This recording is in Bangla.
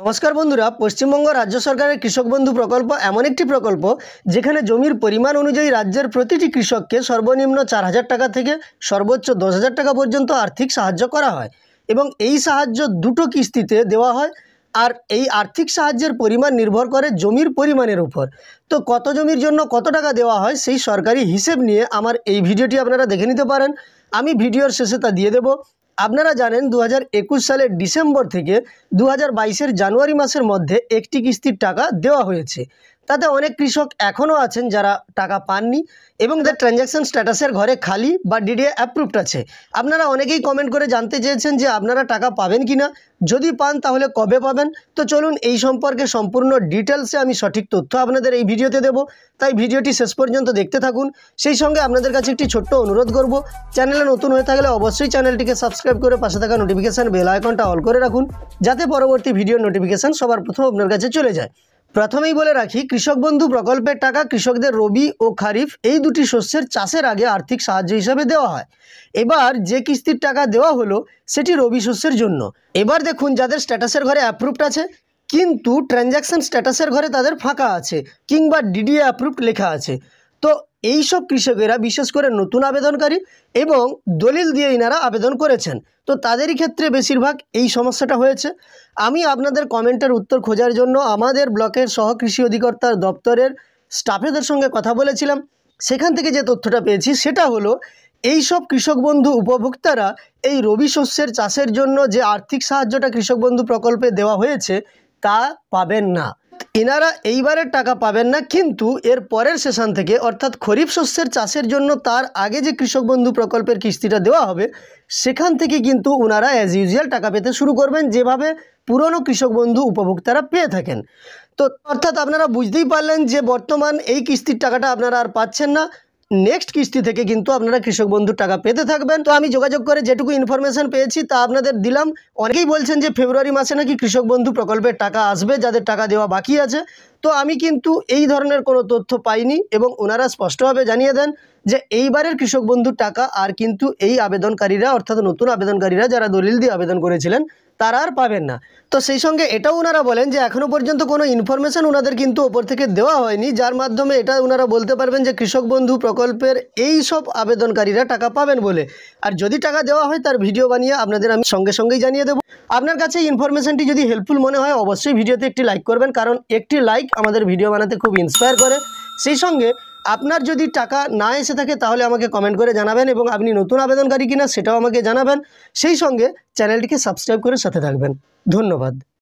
নমস্কার বন্ধুরা পশ্চিমবঙ্গ রাজ্য সরকারের কৃষক বন্ধু প্রকল্প এমন একটি প্রকল্প যেখানে জমির পরিমাণ অনুযায়ী রাজ্যের প্রতিটি কৃষককে সর্বনিম্ন চার হাজার টাকা থেকে সর্বোচ্চ দশ হাজার টাকা পর্যন্ত আর্থিক সাহায্য করা হয় এবং এই সাহায্য দুটো কিস্তিতে দেওয়া হয় আর এই আর্থিক সাহায্যের পরিমাণ নির্ভর করে জমির পরিমাণের উপর তো কত জমির জন্য কত টাকা দেওয়া হয় সেই সরকারি হিসেব নিয়ে আমার এই ভিডিওটি আপনারা দেখে নিতে পারেন আমি ভিডিওর শেষে তা দিয়ে দেবো আপনারা জানেন দু সালের ডিসেম্বর থেকে দু হাজার জানুয়ারি মাসের মধ্যে একটি কিস্তির টাকা দেওয়া হয়েছে তাতে অনেক কৃষক এখনও আছেন যারা টাকা পাননি এবং তাদের ট্রানজ্যাকশান স্ট্যাটাসের ঘরে খালি বা ডিডিএ অ্যাপ্রুভড আছে আপনারা অনেকেই কমেন্ট করে জানতে চেয়েছেন যে আপনারা টাকা পাবেন কি না যদি পান তাহলে কবে পাবেন তো চলুন এই সম্পর্কে সম্পূর্ণ ডিটেলসে আমি সঠিক তথ্য আপনাদের এই ভিডিওতে দেব তাই ভিডিওটি শেষ পর্যন্ত দেখতে থাকুন সেই সঙ্গে আপনাদের কাছে একটি ছোট্ট অনুরোধ করব চ্যানেলে নতুন হয়ে থাকলে অবশ্যই চ্যানেলটিকে সাবস্ক্রাইব করে পাশে থাকা নোটিফিকেশান বেল আইকনটা অল করে রাখুন যাতে পরবর্তী ভিডিও নোটিফিকেশান সবার প্রথম আপনার কাছে চলে যায় প্রথমেই বলে রাখি কৃষক বন্ধু প্রকল্পের টাকা কৃষকদের রবি ও খারিফ এই দুটি শস্যের চাষের আগে আর্থিক সাহায্য হিসাবে দেওয়া হয় এবার যে কিস্তির টাকা দেওয়া হলো সেটি রবি শস্যের জন্য এবার দেখুন যাদের স্ট্যাটাসের ঘরে অ্যাপ্রুভড আছে কিন্তু ট্রানজ্যাকশান স্ট্যাটাসের ঘরে তাদের ফাঁকা আছে কিংবা ডিডিএ অ্যাপ্রুভড লেখা আছে তো এই সব কৃষকেরা বিশেষ করে নতুন আবেদনকারী এবং দলিল দিয়ে ইনারা আবেদন করেছেন তো তাদেরই ক্ষেত্রে বেশিরভাগ এই সমস্যাটা হয়েছে আমি আপনাদের কমেন্টের উত্তর খোঁজার জন্য আমাদের ব্লকের সহ কৃষি অধিকর্তার দপ্তরের স্টাফেদের সঙ্গে কথা বলেছিলাম সেখান থেকে যে তথ্যটা পেয়েছি সেটা হলো এই সব কৃষক বন্ধু উপভোক্তারা এই রবি শস্যের চাষের জন্য যে আর্থিক সাহায্যটা কৃষক বন্ধু প্রকল্পে দেওয়া হয়েছে তা পাবেন না ইনারা এইবারের টাকা পাবেন না কিন্তু এর পরের সেশন থেকে অর্থাৎ খরিফ শস্যের চাষের জন্য তার আগে যে কৃষক বন্ধু প্রকল্পের কিস্তিটা দেওয়া হবে সেখান থেকে কিন্তু ওনারা অ্যাজ ইউজুয়াল টাকা পেতে শুরু করবেন যেভাবে পুরনো কৃষক বন্ধু উপভোক্তারা পেয়ে থাকেন তো অর্থাৎ আপনারা বুঝতেই পারলেন যে বর্তমান এই কিস্তির টাকাটা আপনারা আর পাচ্ছেন না নেক্সট কিস্তি থেকে কিন্তু আপনারা কৃষক বন্ধুর টাকা পেতে থাকবেন তো আমি যোগাযোগ করে যেটুকু ইনফরমেশন পেয়েছি তা আপনাদের দিলাম অনেকেই বলছেন যে ফেব্রুয়ারি মাসে নাকি কৃষক বন্ধু প্রকল্পের টাকা আসবে যাদের টাকা দেওয়া বাকি আছে তো আমি কিন্তু এই ধরনের কোনো তথ্য পাইনি এবং ওনারা স্পষ্টভাবে জানিয়ে দেন যে এইবারের কৃষক বন্ধুর টাকা আর কিন্তু এই আবেদনকারীরা অর্থাৎ নতুন আবেদনকারীরা যারা দলিল দিয়ে আবেদন করেছিলেন তারা আর পাবেন না তো সেই সঙ্গে এটাও ওনারা বলেন যে এখনও পর্যন্ত কোনো ইনফরমেশান ওনাদের কিন্তু ওপর থেকে দেওয়া হয়নি যার মাধ্যমে এটা ওনারা বলতে পারবেন যে কৃষক বন্ধু প্রকল্পের এই সব আবেদনকারীরা টাকা পাবেন বলে আর যদি টাকা দেওয়া হয় তার ভিডিও বানিয়ে আপনাদের আমি সঙ্গে সঙ্গেই জানিয়ে দেবো আপনার কাছে ইনফরমেশানটি যদি হেল্পফুল মনে হয় অবশ্যই ভিডিওতে একটি লাইক করবেন কারণ একটি লাইক লাইক আমাদের ভিডিও বানাতে খুব ইন্সপায়ার করে সেই সঙ্গে আপনার যদি টাকা না এসে থাকে তাহলে আমাকে কমেন্ট করে জানাবেন এবং আপনি নতুন আবেদনকারী কিনা সেটাও আমাকে জানাবেন সেই সঙ্গে চ্যানেলটিকে সাবস্ক্রাইব করে সাথে থাকবেন ধন্যবাদ